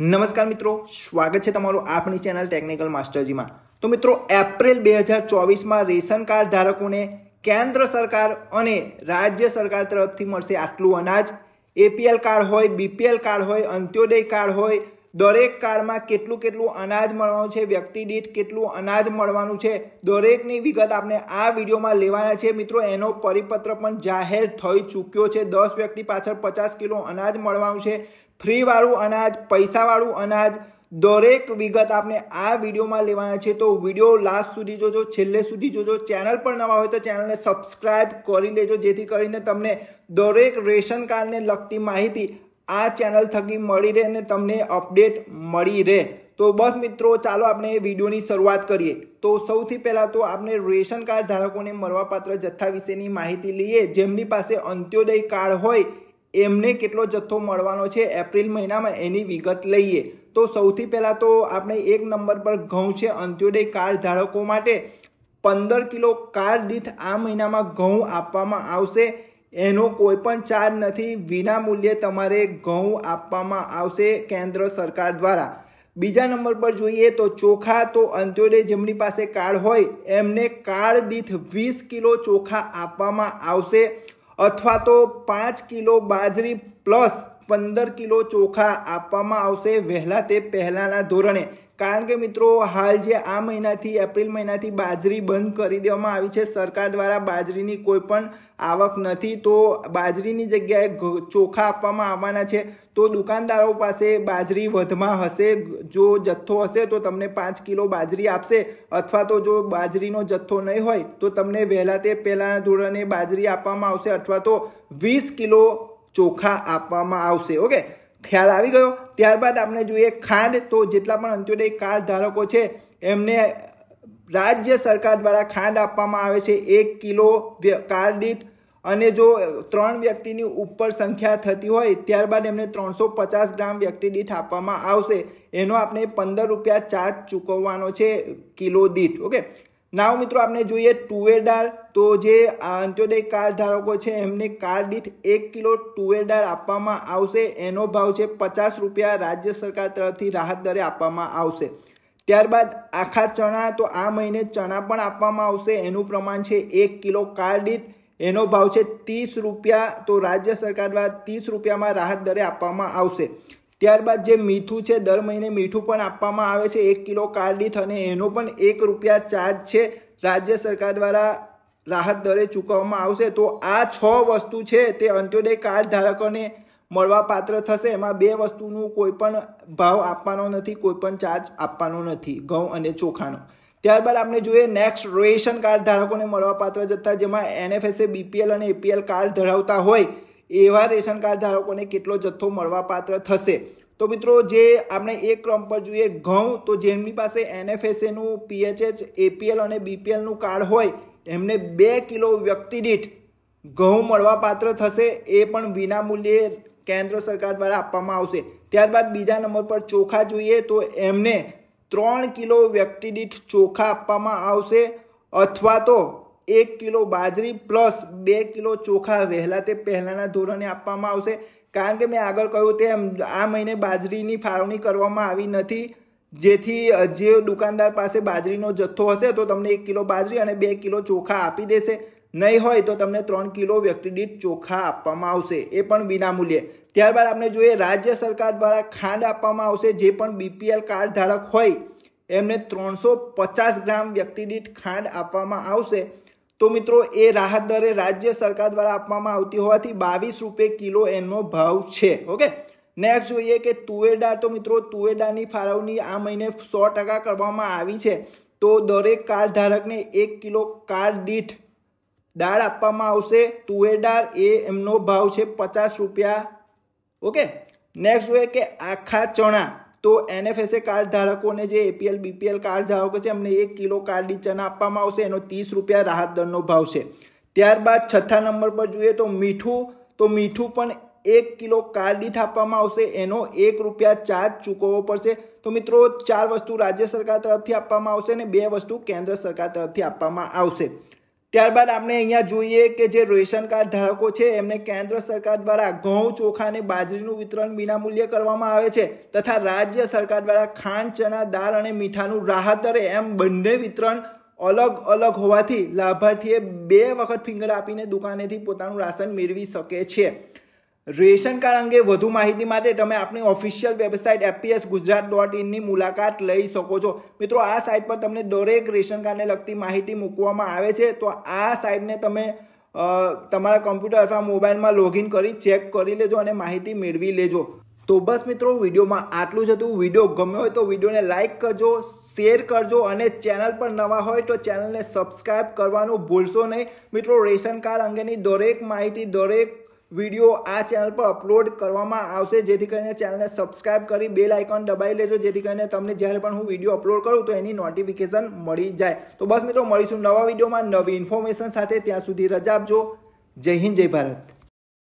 નમસ્કાર મિત્રો સ્વાગત છે તમારું આપણી ચેનલ ટેકનિકલ માસ્ટરજીમાં તો મિત્રો એપ્રિલ બે હજાર ચોવીસમાં રેશન કાર્ડ ધારકોને કેન્દ્ર સરકાર અને રાજ્ય સરકાર તરફથી મળશે આટલું અનાજ એપીએલ કાર્ડ હોય બીપીએલ કાર્ડ હોય અંત્યોદય કાર્ડ હોય દરેક કાર્ડમાં કેટલું કેટલું અનાજ મળવાનું છે વ્યક્તિ દીઠ કેટલું અનાજ મળવાનું છે દરેકની વિગત આપણે આ વિડીયોમાં લેવાના છે મિત્રો એનો પરિપત્ર પણ જાહેર થઈ ચૂક્યો છે દસ વ્યક્તિ પાછળ પચાસ કિલો અનાજ મળવાનું છે ફ્રીવાળું અનાજ પૈસાવાળું અનાજ દરેક વિગત આપણે આ વિડીયોમાં લેવાના છે તો વિડીયો લાસ્ટ સુધી જોજો છેલ્લે સુધી જોજો ચેનલ પર નવા હોય તો ચેનલને સબસ્ક્રાઈબ કરી લેજો જેથી કરીને તમને દરેક રેશન કાર્ડને લગતી માહિતી આ ચેનલ થકી મળી રહે અને તમને અપડેટ મળી રહે તો બસ મિત્રો ચાલો આપણે વિડીયોની શરૂઆત કરીએ તો સૌથી પહેલાં તો આપણે રેશન કાર્ડ ધારકોને મળવાપાત્ર જથ્થા વિશેની માહિતી લઈએ જેમની પાસે અંત્યોદય કાર્ડ હોય એમને કેટલો જથ્થો મળવાનો છે એપ્રિલ મહિનામાં એની વિગત લઈએ તો સૌથી પહેલાં તો આપણે એક નંબર પર ઘઉં છે અંત્યોદય કાર્ડ ધારકો માટે પંદર કિલો કાર્ડ દીઠ આ મહિનામાં ઘઉં આપવામાં આવશે એનો કોઈ પણ ચાર્જ નથી વિના મૂલ્યે તમારે ઘઉં આપવામાં આવશે કેન્દ્ર સરકાર દ્વારા બીજા નંબર પર જોઈએ તો ચોખા તો અંત્યોદય જેમની પાસે કાર્ડ હોય એમને કાર્ડ દીઠ વીસ કિલો ચોખા આપવામાં આવશે અથવા તો પાંચ કિલો બાજરી પ્લસ પંદર કિલો ચોખા આપવામાં આવશે વહેલા તે પહેલાંના ધોરણે કારણ કે મિત્રો હાલ જે આ મહિનાથી એપ્રિલ મહિનાથી બાજરી બંધ કરી દેવામાં આવી છે સરકાર દ્વારા બાજરીની કોઈ પણ આવક નથી તો બાજરીની જગ્યાએ ચોખા આપવામાં આવવાના છે તો દુકાનદારો પાસે બાજરી વધમાં હશે જો જથ્થો હશે તો તમને પાંચ કિલો બાજરી આપશે અથવા તો જો બાજરીનો જથ્થો નહીં હોય તો તમને વહેલા તે પહેલાંના ધોરણે બાજરી આપવામાં આવશે અથવા તો વીસ કિલો ચોખા આપવામાં આવશે ઓકે ખ્યાલ આવી ગયો ત્યારબાદ આપણે જોઈએ ખાંડ તો જેટલા પણ અંત્યોદય કાર્ડ ધારકો છે એમને રાજ્ય સરકાર દ્વારા ખાંડ આપવામાં આવે છે એક કિલો કાર્ડ દીઠ અને જો ત્રણ વ્યક્તિની ઉપર સંખ્યા થતી હોય ત્યારબાદ એમને ત્રણસો પચાસ ગ્રામ વ્યક્તિ દીઠ આપવામાં આવશે એનો આપણે પંદર રૂપિયા ચાર્જ ચૂકવવાનો છે કિલો દીઠ ઓકે નાવ મિત્રો આપણે જોઈએ ટુવેડાર તો જે અંત્યોદય કાર્ડ ધારકો છે એમને કાર્ડ દીઠ એક કિલો ટુવેડાર આપવામાં આવશે એનો ભાવ છે પચાસ રૂપિયા રાજ્ય સરકાર તરફથી રાહત દરે આપવામાં આવશે ત્યારબાદ આખા ચણા તો આ મહિને ચણા પણ આપવામાં આવશે એનું પ્રમાણ છે એક કિલો કાર્ડ દીઠ એનો ભાવ છે ત્રીસ રૂપિયા તો રાજ્ય સરકાર દ્વારા ત્રીસ રૂપિયામાં રાહત દરે આપવામાં આવશે ત્યારબાદ જે મીઠું છે દર મહિને મીઠું પણ આપવામાં આવે છે એક કિલો કાર્ડ દીઠ અને એનો પણ એક રૂપિયા ચાર્જ છે રાજ્ય સરકાર દ્વારા રાહત દરે ચૂકવવામાં આવશે તો આ છ વસ્તુ છે તે અંત્યોદય કાર્ડ ધારકોને મળવાપાત્ર થશે એમાં બે વસ્તુનું કોઈ પણ ભાવ આપવાનો નથી કોઈપણ ચાર્જ આપવાનો નથી ઘઉં અને ચોખાનો ત્યારબાદ આપણે જોઈએ નેક્સ્ટ રોએશન કાર્ડ ધારકોને મળવાપાત્ર જથ્થા જેમાં એનએફએસએ બીપીએલ અને એપીએલ કાર્ડ ધરાવતા હોય એવા રેશન કાર્ડ ધારકોને કેટલો જથ્થો મળવાપાત્ર થશે તો મિત્રો જે આપણે એક ક્રમ પર જોઈએ ઘઉં તો જેમની પાસે એનએફએસએનું પીએચએચ એપીએલ અને બીપીએલનું કાર્ડ હોય એમને બે કિલો વ્યક્તિ દીઠ ઘઉં મળવાપાત્ર થશે એ પણ વિનામૂલ્યે કેન્દ્ર સરકાર દ્વારા આપવામાં આવશે ત્યારબાદ બીજા નંબર પર ચોખા જોઈએ તો એમને ત્રણ કિલો વ્યક્તિ દીઠ ચોખા આપવામાં આવશે અથવા તો એક કિલો બાજરી પ્લસ બે કિલો ચોખા વહેલા તે પહેલાંના ધોરણે આપવામાં આવશે કારણ કે મેં આગળ કહ્યું તેમ આ મહિને બાજરીની ફાળવણી કરવામાં આવી નથી જેથી જે દુકાનદાર પાસે બાજરીનો જથ્થો હશે તો તમને એક કિલો બાજરી અને બે કિલો ચોખા આપી દેશે નહીં હોય તો તમને ત્રણ કિલો વ્યક્તિદીઠ ચોખા આપવામાં આવશે એ પણ વિનામૂલ્યે ત્યારબાદ આપણે જોઈએ રાજ્ય સરકાર દ્વારા ખાંડ આપવામાં આવશે જે પણ બીપીએલ કાર્ડ ધારક હોય એમને ત્રણસો પચાસ ગ્રામ વ્યક્તિ ખાંડ આપવામાં આવશે તો મિત્રો એ રાહત દરે રાજ્ય સરકાર દ્વારા આપવામાં આવતી હોવાથી બાવીસ રૂપિયે કિલો એનો ભાવ છે ઓકે નેક્સ્ટ જોઈએ કે તુવેરદાળ તો મિત્રો તુવેરદાળની ફાળવણી આ મહિને સો ટકા કરવામાં આવી છે તો દરેક કાર્ડ ધારકને એક કિલો કાર્ડ દીઠ દાળ આપવામાં આવશે તુવેરદાળ એ એમનો ભાવ છે પચાસ રૂપિયા ઓકે નેક્સ્ટ જોઈએ કે આખા ચણા તો એનએફએસએ કાર્ડ ધારકોને જે એપીએલ બીપીએલ કાર્ડ ધારકો છે એમને એક કિલો કાર્ડી ચણા આપવામાં આવશે એનો ત્રીસ રૂપિયા રાહત દરનો ભાવ છે ત્યારબાદ છઠ્ઠા નંબર પર જોઈએ તો મીઠું તો મીઠું પણ એક કિલો કાર્ડીઠ આપવામાં આવશે એનો એક રૂપિયા ચાર્જ ચૂકવવો પડશે તો મિત્રો ચાર વસ્તુ રાજ્ય સરકાર તરફથી આપવામાં આવશે અને બે વસ્તુ કેન્દ્ર સરકાર તરફથી આપવામાં આવશે ત્યારબાદ આપણે અહીંયા જોઈએ કે જે રેશન કાર્ડ ધારકો છે એમને કેન્દ્ર સરકાર દ્વારા ઘઉં ચોખા અને બાજરીનું વિતરણ વિનામૂલ્ય કરવામાં આવે છે તથા રાજ્ય સરકાર દ્વારા ખાંડ ચણા દાળ અને મીઠાનું રાહત દરે એમ બંને વિતરણ અલગ અલગ હોવાથી લાભાર્થીએ બે વખત ફિંગર આપીને દુકાનેથી પોતાનું રાશન મેળવી શકે છે રેશન કાર્ડ અંગે વધુ માહિતી માટે તમે આપણી official website APS Gujarat dot ઇનની મુલાકાત લઈ શકો છો મિત્રો આ સાઇટ પર તમને દરેક રેશન કાર્ડને લગતી માહિતી મૂકવામાં આવે છે તો આ સાઇટને તમે તમારા કમ્પ્યુટર અથવા મોબાઈલમાં લોગિન કરી ચેક કરી લેજો અને માહિતી મેળવી લેજો તો બસ મિત્રો વિડીયોમાં આટલું જ હતું વિડીયો ગમ્યો હોય તો વિડીયોને લાઇક કરજો શેર કરજો અને ચેનલ પર નવા હોય તો ચેનલને સબસ્ક્રાઈબ કરવાનું ભૂલશો નહીં મિત્રો રેશન કાર્ડ અંગેની દરેક માહિતી દરેક વિડીયો આ ચેનલ પર અપલોડ કરવામાં આવશે જેથી કરીને ચેનલને સબસ્ક્રાઇબ કરી બેલ આઇકોન દબાવી લેજો જેથી કરીને તમને જ્યારે પણ હું વિડીયો અપલોડ કરું તો એની નોટિફિકેશન મળી જાય તો બસ મિત્રો મળીશું નવા વિડીયોમાં નવી ઇન્ફોર્મેશન સાથે ત્યાં સુધી રજા આપજો જય હિન્દ જય ભારત